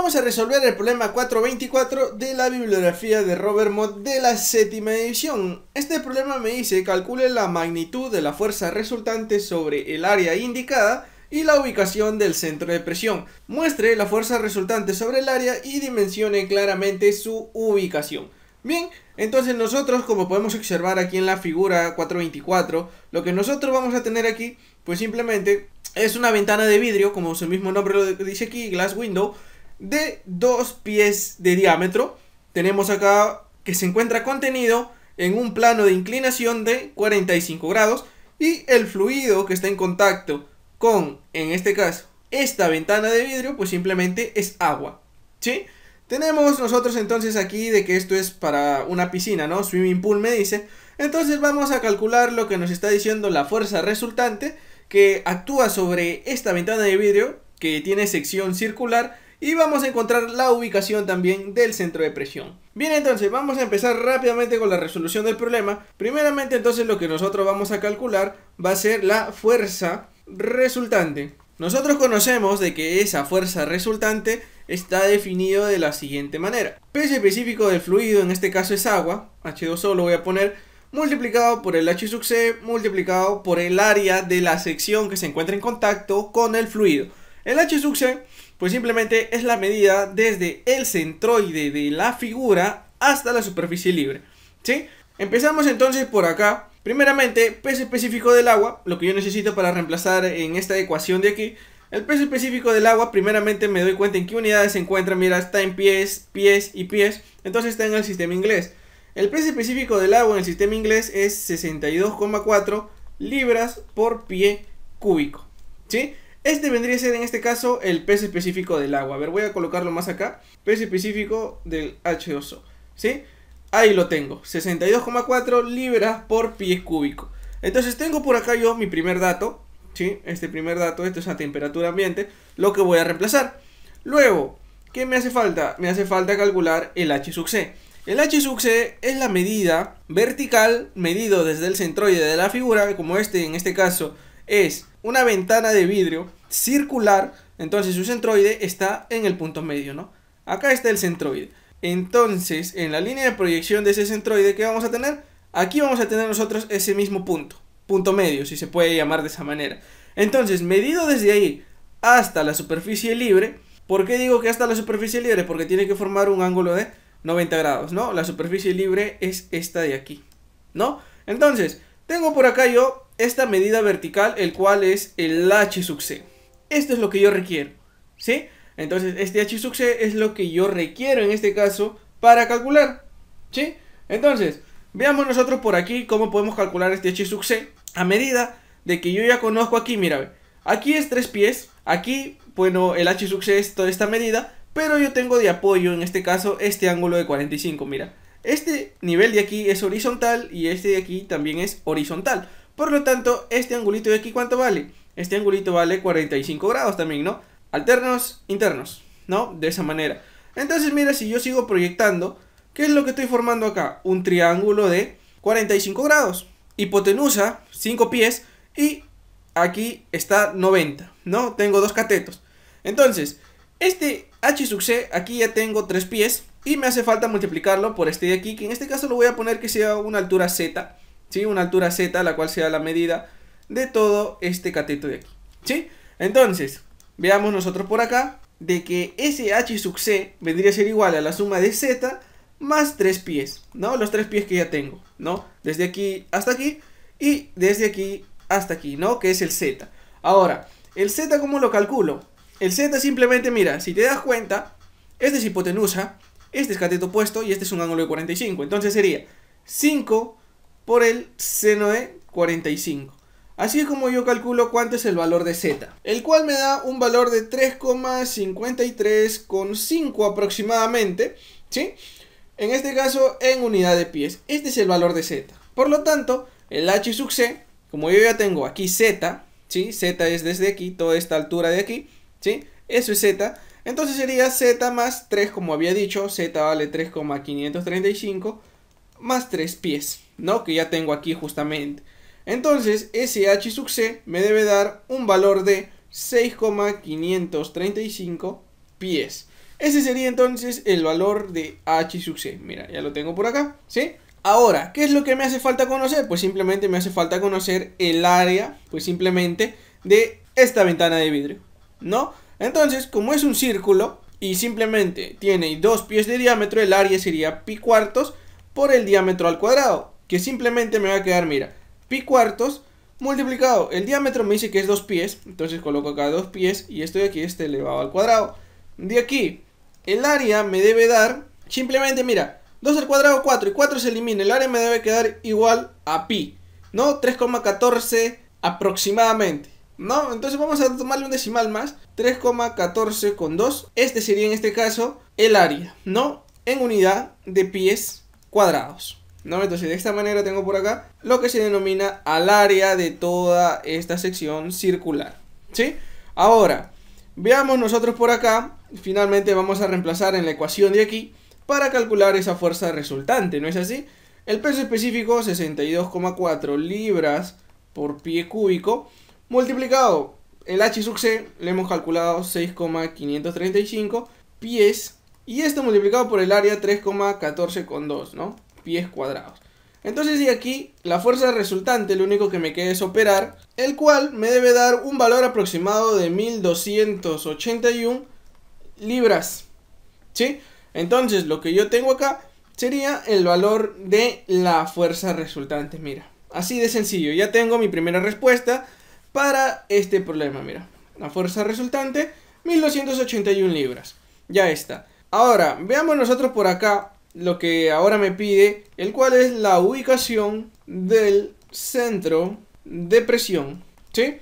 vamos a resolver el problema 424 de la bibliografía de Robert Mott de la séptima edición. Este problema me dice calcule la magnitud de la fuerza resultante sobre el área indicada y la ubicación del centro de presión. Muestre la fuerza resultante sobre el área y dimensione claramente su ubicación. Bien, entonces nosotros como podemos observar aquí en la figura 424, lo que nosotros vamos a tener aquí, pues simplemente es una ventana de vidrio, como su mismo nombre lo dice aquí, glass window, de 2 pies de diámetro. Tenemos acá que se encuentra contenido en un plano de inclinación de 45 grados y el fluido que está en contacto con, en este caso, esta ventana de vidrio, pues simplemente es agua, ¿sí? Tenemos nosotros entonces aquí de que esto es para una piscina, ¿no? Swimming pool me dice. Entonces vamos a calcular lo que nos está diciendo la fuerza resultante que actúa sobre esta ventana de vidrio que tiene sección circular y vamos a encontrar la ubicación también del centro de presión. Bien entonces vamos a empezar rápidamente con la resolución del problema. Primeramente entonces lo que nosotros vamos a calcular va a ser la fuerza resultante. Nosotros conocemos de que esa fuerza resultante está definido de la siguiente manera. Peso específico del fluido, en este caso es agua, H2O lo voy a poner, multiplicado por el H sub multiplicado por el área de la sección que se encuentra en contacto con el fluido. El H sub pues simplemente es la medida desde el centroide de la figura hasta la superficie libre. ¿Sí? Empezamos entonces por acá. Primeramente, peso específico del agua, lo que yo necesito para reemplazar en esta ecuación de aquí. El peso específico del agua, primeramente me doy cuenta en qué unidades se encuentra. Mira, está en pies, pies y pies. Entonces está en el sistema inglés. El peso específico del agua en el sistema inglés es 62,4 libras por pie cúbico. ¿Sí? Este vendría a ser en este caso el peso específico del agua. A ver, voy a colocarlo más acá. Peso específico del H2O. ¿Sí? Ahí lo tengo. 62,4 libras por pie cúbico. Entonces tengo por acá yo mi primer dato. ¿Sí? Este primer dato, esto es a temperatura ambiente. Lo que voy a reemplazar. Luego, ¿qué me hace falta? Me hace falta calcular el H sub C. El H sub C es la medida vertical medido desde el centroide de la figura, como este en este caso es una ventana de vidrio circular, entonces su centroide está en el punto medio, ¿no? Acá está el centroide. Entonces, en la línea de proyección de ese centroide, ¿qué vamos a tener? Aquí vamos a tener nosotros ese mismo punto, punto medio, si se puede llamar de esa manera. Entonces, medido desde ahí hasta la superficie libre, ¿por qué digo que hasta la superficie libre? Porque tiene que formar un ángulo de 90 grados, ¿no? La superficie libre es esta de aquí, ¿no? Entonces, tengo por acá yo esta medida vertical, el cual es el h sub c. Esto es lo que yo requiero, ¿sí? Entonces, este h sub c es lo que yo requiero en este caso para calcular, ¿sí? Entonces, veamos nosotros por aquí cómo podemos calcular este h sub c a medida de que yo ya conozco aquí, mira, aquí es tres pies, aquí, bueno, el h sub c es toda esta medida, pero yo tengo de apoyo, en este caso, este ángulo de 45, mira. Este nivel de aquí es horizontal y este de aquí también es horizontal. Por lo tanto, este angulito de aquí, ¿cuánto vale? Este angulito vale 45 grados también, ¿no? Alternos, internos, ¿no? De esa manera. Entonces, mira, si yo sigo proyectando, ¿qué es lo que estoy formando acá? Un triángulo de 45 grados. Hipotenusa, 5 pies, y aquí está 90, ¿no? Tengo dos catetos. Entonces, este h sub c, aquí ya tengo 3 pies, y me hace falta multiplicarlo por este de aquí, que en este caso lo voy a poner que sea una altura z, ¿sí? Una altura Z, la cual sea la medida de todo este cateto de aquí, ¿sí? Entonces, veamos nosotros por acá de que ese H sub C vendría a ser igual a la suma de Z más 3 pies, ¿no? Los tres pies que ya tengo, ¿no? Desde aquí hasta aquí y desde aquí hasta aquí, ¿no? Que es el Z. Ahora, el Z, ¿cómo lo calculo? El Z simplemente, mira, si te das cuenta, este es hipotenusa, este es cateto opuesto y este es un ángulo de 45. Entonces sería 5 por el seno de 45. Así es como yo calculo cuánto es el valor de z, el cual me da un valor de 3,53,5 aproximadamente, ¿sí? En este caso en unidad de pies. Este es el valor de z. Por lo tanto, el h sub como yo ya tengo aquí z, ¿sí? Z es desde aquí, toda esta altura de aquí, ¿sí? Eso es z. Entonces sería z más 3, como había dicho, z vale 3,535 más 3 pies. ¿no? Que ya tengo aquí justamente. Entonces, H sub C me debe dar un valor de 6,535 pies. Ese sería entonces el valor de H sub C. Mira, ya lo tengo por acá, ¿sí? Ahora, ¿qué es lo que me hace falta conocer? Pues simplemente me hace falta conocer el área, pues simplemente de esta ventana de vidrio, ¿no? Entonces, como es un círculo y simplemente tiene dos pies de diámetro, el área sería pi cuartos por el diámetro al cuadrado que simplemente me va a quedar, mira, pi cuartos multiplicado. El diámetro me dice que es dos pies, entonces coloco acá dos pies y esto de aquí este elevado al cuadrado. De aquí, el área me debe dar, simplemente mira, 2 al cuadrado 4 y 4 se elimina, el área me debe quedar igual a pi, ¿no? 3,14 aproximadamente. ¿no? Entonces vamos a tomarle un decimal más, 3,14 con 2. Este sería en este caso el área, ¿no? En unidad de pies cuadrados. ¿no? Entonces de esta manera tengo por acá lo que se denomina al área de toda esta sección circular, ¿sí? Ahora, veamos nosotros por acá, finalmente vamos a reemplazar en la ecuación de aquí para calcular esa fuerza resultante, ¿no es así? El peso específico 62,4 libras por pie cúbico multiplicado el H sub C le hemos calculado 6,535 pies y esto multiplicado por el área 3,14,2, ¿no? pies cuadrados. Entonces y aquí la fuerza resultante lo único que me queda es operar, el cual me debe dar un valor aproximado de 1281 libras. ¿Sí? Entonces lo que yo tengo acá sería el valor de la fuerza resultante, mira. Así de sencillo, ya tengo mi primera respuesta para este problema, mira. La fuerza resultante, 1281 libras. Ya está. Ahora, veamos nosotros por acá lo que ahora me pide, el cual es la ubicación del centro de presión, ¿sí?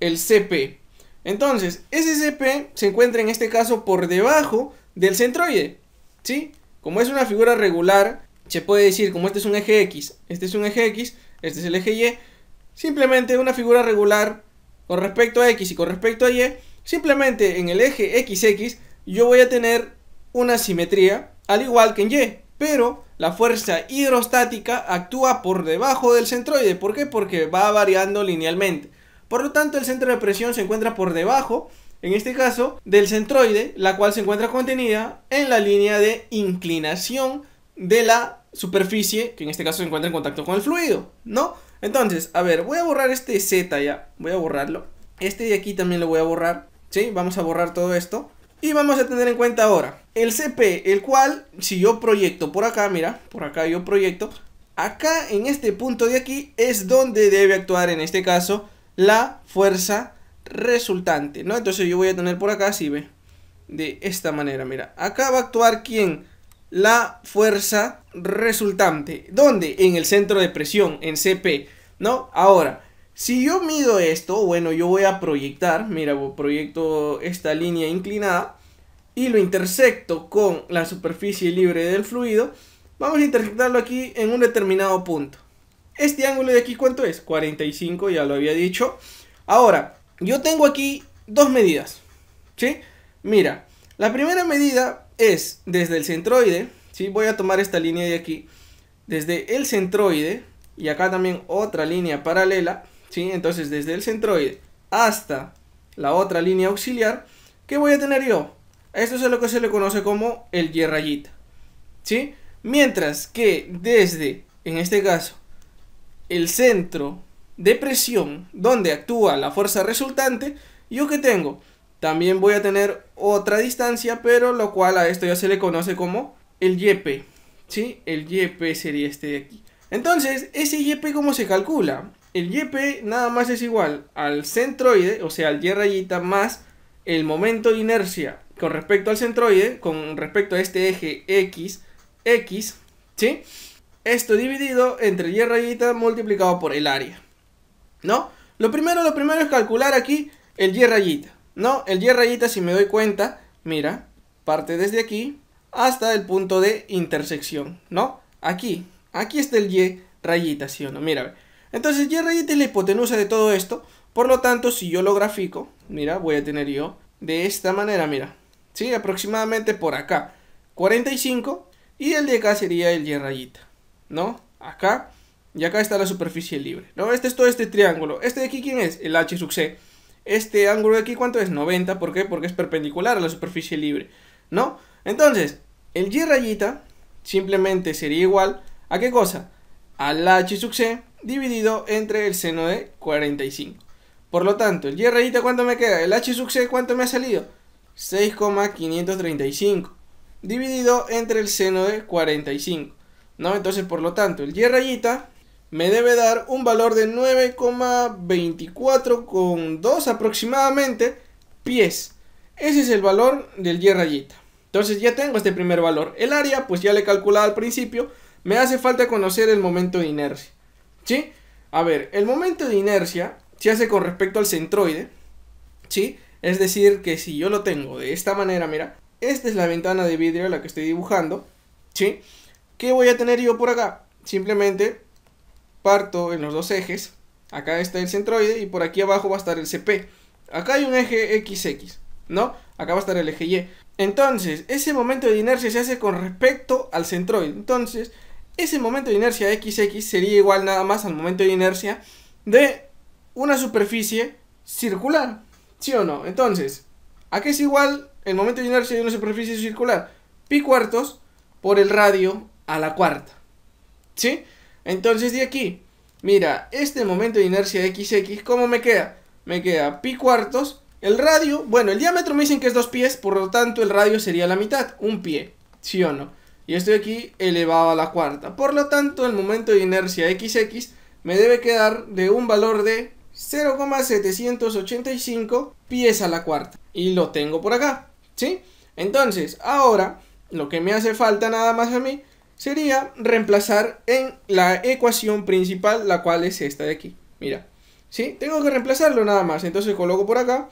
El CP. Entonces, ese CP se encuentra en este caso por debajo del centroide, ¿sí? Como es una figura regular, se puede decir, como este es un eje X, este es un eje X, este es el eje Y, simplemente una figura regular con respecto a X y con respecto a Y, simplemente en el eje XX yo voy a tener una simetría al igual que en Y, pero la fuerza hidrostática actúa por debajo del centroide. ¿Por qué? Porque va variando linealmente. Por lo tanto, el centro de presión se encuentra por debajo, en este caso, del centroide, la cual se encuentra contenida en la línea de inclinación de la superficie, que en este caso se encuentra en contacto con el fluido, ¿no? Entonces, a ver, voy a borrar este Z ya, voy a borrarlo. Este de aquí también lo voy a borrar, ¿sí? Vamos a borrar todo esto. Y vamos a tener en cuenta ahora el CP, el cual si yo proyecto por acá, mira, por acá yo proyecto, acá en este punto de aquí es donde debe actuar en este caso la fuerza resultante, ¿no? Entonces yo voy a tener por acá, si ve, de esta manera, mira, acá va a actuar quién? La fuerza resultante, ¿dónde? En el centro de presión, en CP, ¿no? Ahora, si yo mido esto, bueno, yo voy a proyectar, mira, proyecto esta línea inclinada y lo intersecto con la superficie libre del fluido, vamos a intersectarlo aquí en un determinado punto. Este ángulo de aquí, ¿cuánto es? 45, ya lo había dicho. Ahora, yo tengo aquí dos medidas, ¿sí? Mira, la primera medida es desde el centroide, ¿sí? Voy a tomar esta línea de aquí, desde el centroide, y acá también otra línea paralela, entonces desde el centroide hasta la otra línea auxiliar, ¿qué voy a tener yo? Esto es lo que se le conoce como el Y rayita, ¿sí? Mientras que desde, en este caso, el centro de presión, donde actúa la fuerza resultante, ¿yo qué tengo? También voy a tener otra distancia, pero lo cual a esto ya se le conoce como el YP, ¿sí? El YP sería este de aquí. Entonces, ¿ese YP cómo se calcula? el YP nada más es igual al centroide, o sea, al Y rayita, más el momento de inercia con respecto al centroide, con respecto a este eje X, X, ¿sí? Esto dividido entre Y rayita multiplicado por el área, ¿no? Lo primero, lo primero es calcular aquí el Y rayita, ¿no? El Y rayita, si me doy cuenta, mira, parte desde aquí hasta el punto de intersección, ¿no? Aquí, aquí está el Y rayita, ¿sí o no? Mira, entonces y rayita es la hipotenusa de todo esto. Por lo tanto, si yo lo grafico, mira, voy a tener yo de esta manera, mira. ¿Sí? Aproximadamente por acá. 45 y el de acá sería el y rayita, ¿no? Acá y acá está la superficie libre, ¿no? Este es todo este triángulo. Este de aquí, ¿quién es? El h sub c. Este ángulo de aquí, ¿cuánto es? 90, ¿por qué? Porque es perpendicular a la superficie libre, ¿no? Entonces, el y rayita simplemente sería igual a qué cosa? Al h sub c dividido entre el seno de 45. Por lo tanto, el y rayita cuánto me queda, el h sub c cuánto me ha salido, 6,535 dividido entre el seno de 45. ¿No? Entonces, por lo tanto, el y rayita me debe dar un valor de 9,24 con 2 aproximadamente pies. Ese es el valor del y rayita. Entonces ya tengo este primer valor. El área, pues ya le calculaba al principio, me hace falta conocer el momento de inercia. ¿sí? A ver, el momento de inercia se hace con respecto al centroide, ¿sí? Es decir, que si yo lo tengo de esta manera, mira, esta es la ventana de vidrio la que estoy dibujando, ¿sí? ¿Qué voy a tener yo por acá? Simplemente parto en los dos ejes, acá está el centroide y por aquí abajo va a estar el CP. Acá hay un eje XX, ¿no? Acá va a estar el eje Y. Entonces, ese momento de inercia se hace con respecto al centroide. Entonces, ese momento de inercia XX sería igual nada más al momento de inercia de una superficie circular. ¿Sí o no? Entonces, ¿a qué es igual el momento de inercia de una superficie circular? Pi cuartos por el radio a la cuarta. ¿Sí? Entonces de aquí, mira, este momento de inercia XX, ¿cómo me queda? Me queda pi cuartos, el radio, bueno, el diámetro me dicen que es dos pies, por lo tanto el radio sería la mitad, un pie, ¿sí o no? y estoy aquí elevado a la cuarta. Por lo tanto, el momento de inercia XX me debe quedar de un valor de 0,785 pies a la cuarta. Y lo tengo por acá, ¿sí? Entonces, ahora, lo que me hace falta nada más a mí sería reemplazar en la ecuación principal, la cual es esta de aquí. Mira, ¿sí? Tengo que reemplazarlo nada más. Entonces coloco por acá,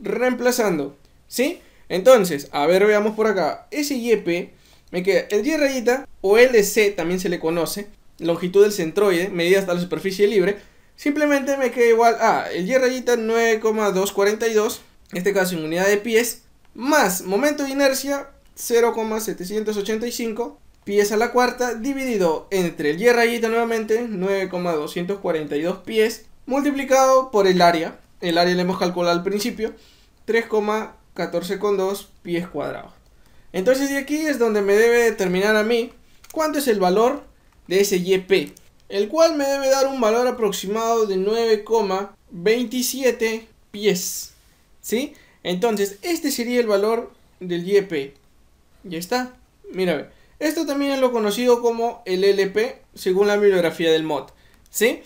reemplazando, ¿sí? Entonces, a ver, veamos por acá. Ese yp... Me queda el Y rayita, o LC también se le conoce, longitud del centroide, medida hasta la superficie libre. Simplemente me queda igual a el Y rayita 9,242, en este caso en unidad de pies, más momento de inercia 0,785 pies a la cuarta, dividido entre el Y rayita nuevamente 9,242 pies, multiplicado por el área, el área le hemos calculado al principio, 3,14,2 pies cuadrados. Entonces, y aquí es donde me debe determinar a mí cuánto es el valor de ese YP, el cual me debe dar un valor aproximado de 9,27 pies. ¿Sí? Entonces, este sería el valor del YP. Ya está. Mira, esto también es lo conocido como el LP, según la bibliografía del mod. ¿Sí?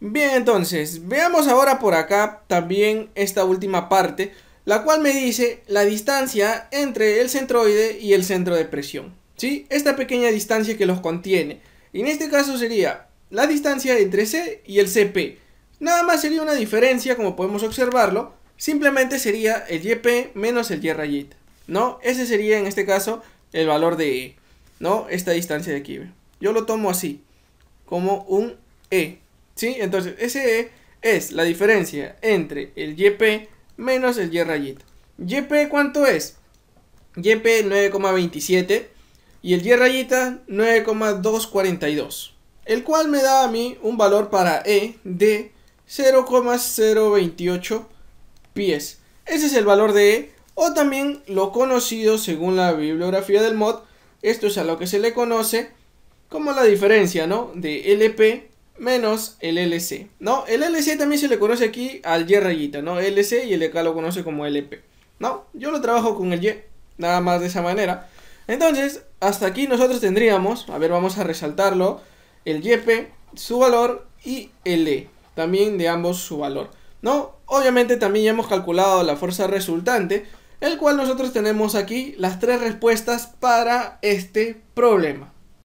Bien, entonces, veamos ahora por acá también esta última parte la cual me dice la distancia entre el centroide y el centro de presión. ¿Sí? Esta pequeña distancia que los contiene. Y en este caso sería la distancia entre C y el CP. Nada más sería una diferencia, como podemos observarlo. Simplemente sería el YP menos el Y rayita. ¿No? Ese sería en este caso el valor de E. ¿No? Esta distancia de aquí. Yo lo tomo así. Como un E. ¿Sí? Entonces, ese E es la diferencia entre el YP menos el Y rayita. YP ¿cuánto es? YP 9,27 y el Y rayita 9,242. El cual me da a mí un valor para E de 0,028 pies. Ese es el valor de E o también lo conocido según la bibliografía del mod. Esto es a lo que se le conoce como la diferencia ¿no? de LP menos el LC, ¿no? El LC también se le conoce aquí al Y rayita, ¿no? LC y el acá lo conoce como LP, ¿no? Yo lo trabajo con el Y, nada más de esa manera. Entonces, hasta aquí nosotros tendríamos, a ver, vamos a resaltarlo, el YP, su valor, y el E, también de ambos su valor, ¿no? Obviamente también ya hemos calculado la fuerza resultante, el cual nosotros tenemos aquí las tres respuestas para este problema.